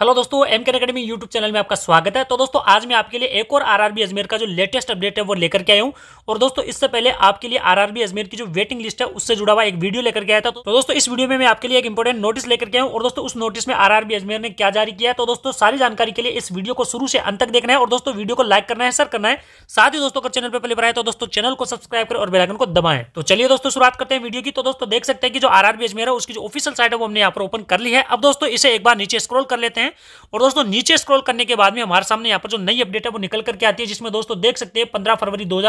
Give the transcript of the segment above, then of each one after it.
hello दोस्तों M के academy YouTube channel में आपका स्वागत है तो दोस्तों आज मैं आपके लिए एक और आरआरबी अजमेर का जो लेटेस्ट अपडेट है वो लेकर के आया हूँ और दोस्तों इससे पहले आपके लिए आरआरबी अजमेर की जो वेटिंग लिस्ट है उससे जुड़ा हुआ एक वीडियो लेकर के आया था तो दोस्तों इस वीडियो में मैं आपके लिए एक इंपॉर्टेंट नोटिस लेकर के आया हूँ और दोस्तों उस नोटिस में आर अजमेर ने क्या जारी किया तो दोस्तों सारी जानकारी के लिए इस वीडियो को शुरू से अंत तक देखना है और दोस्तों वीडियो को लाइक करना है सर करना है साथ ही दोस्तों अगर चैनल पर पहले बनाए तो दोस्तों चैनल को सब्सक्राइब करें और बेलाइकन को दबाएं तो चलिए दोस्तों शुरुआत करते हैं वीडियो की तो दोस्तों देख सकते हैं कि जो आर अजमेर है उसकी जो ऑफिशियल साइट है वो हमने यहाँ पर ओपन कर ली है अब दोस्तों इसे एक बार नीचे स्क्रोल कर लेते हैं हैं और दोस्तों नीचे स्क्रॉल करने के बाद में हमारे सामने यहाँ पर जो नई अपडेट है वो निकल करके आती है जिसमें दोस्तों देख सकते हैं पंद्रह फरवरी दो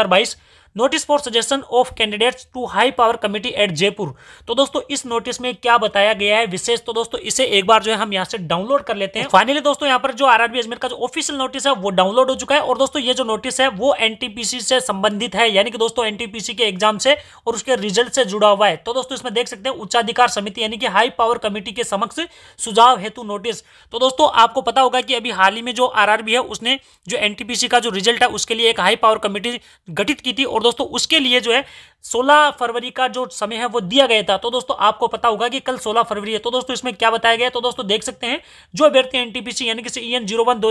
notice for suggestion of candidates to high power committee at Jaipur तो दोस्तों इस नोटिस में क्या बताया गया है विशेष तो दोस्तों इसे एक बार जो है हम यहाँ से डाउनलोड कर लेते हैं फाइनली दोस्तों यहाँ पर जो आरआरबी अजमेर का जो ऑफिशियल नोटिस है वो डाउनलोड हो चुका है और दोस्तों ये जो नोटिस है वो एनटीपीसी से संबंधित है यानी कि दोस्तों एनटीपीसी के एग्जाम से और उसके रिजल्ट से जुड़ा हुआ है तो दोस्तों इसमें देख सकते हैं उच्चाधिकार समिति यानी कि हाई पावर कमेटी के समक्ष सुझाव हेतु नोटिस तो दोस्तों आपको पता होगा कि अभी हाल ही में जो आर है उसने जो एन का जो रिजल्ट है उसके लिए एक हाई पावर कमेटी गठित की थी और और दोस्तों उसके लिए जो है 16 फरवरी का जो समय है वो दिया गया था तो दोस्तों आपको पता होगा कि कल 16 फरवरी है तो दोस्तों इसमें क्या बताया गया तो दोस्तों देख सकते हैं जो अभ्यर्थी एनटीपीसी यानी कि एन जीरो वन दो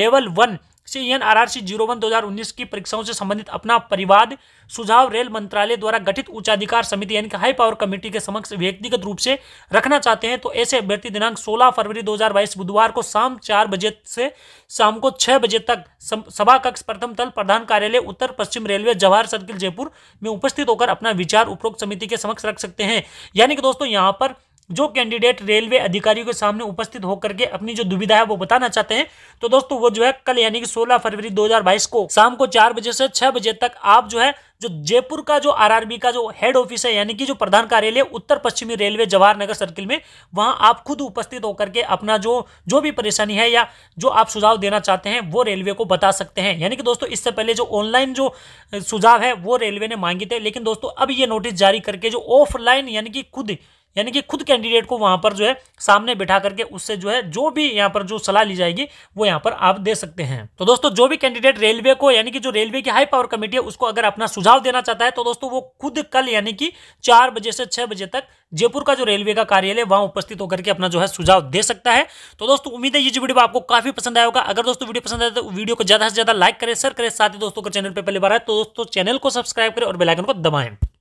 level one C N R R C zero one दो हजार उन्नीस की परीक्षाओं से संबंधित अपना परिवाद सुझाव रेल मंत्रालय द्वारा गठित उच्चाधिकार समिति यानी कि हाई पावर कमेटी के समक्ष व्यक्तिगत रूप से रखना चाहते हैं तो ऐसे अभ्यर्थी दिनांक 16 फरवरी 2022 बुधवार को शाम चार बजे से शाम को छह बजे तक सभा कक्ष प्रथम तल प्रधान कार्यालय उत्तर पश्चिम रेलवे जवाहर सर्किल जयपुर में उपस्थित होकर अपना विचार उपरोक्त समिति के समक्ष रख सकते हैं यानी कि दोस्तों यहाँ पर जो कैंडिडेट रेलवे अधिकारियों के सामने उपस्थित होकर के अपनी जो दुविधा है वो बताना चाहते हैं तो दोस्तों वो जो है कल यानी कि 16 फरवरी 2022 को शाम को चार बजे से छह बजे तक आप जो है जो जयपुर का जो आरआरबी का जो हेड ऑफिस है यानी कि जो प्रधान कार्यालय उत्तर पश्चिमी रेलवे जवाहर नगर सर्किल में वहां आप खुद उपस्थित होकर के अपना जो जो भी परेशानी है या जो आप सुझाव देना चाहते हैं वो रेलवे को बता सकते हैं यानी कि दोस्तों इससे पहले जो ऑनलाइन जो सुझाव है वो रेलवे ने मांगे थे लेकिन दोस्तों अब ये नोटिस जारी करके जो ऑफलाइन यानी कि खुद यानी कि खुद कैंडिडेट को वहां पर जो है सामने बैठा करके उससे जो है जो भी यहाँ पर जो सलाह ली जाएगी वो यहाँ पर आप दे सकते हैं तो दोस्तों जो भी कैंडिडेट रेलवे को यानी कि जो रेलवे की हाई पावर कमेटी है उसको अगर अपना सुझाव देना चाहता है तो दोस्तों वो खुद कल यानी कि चार बजे से छह बजे तक जयपुर का जो रेलवे का कार्यालय वहां उपस्थित होकर के अपना जो है सुझाव दे सकता है तो दोस्तों उम्मीद है ये जो वीडियो आपको काफी पसंद आएगा अगर दोस्तों वीडियो पसंद आए तो वीडियो को ज्यादा से ज्यादा लाइक करें शेयर करें साथ ही दोस्तों का चैनल पर पहली बार आए तो दोस्तों चैनल को सब्सक्राइब करें और बेलाइकन को दबाएं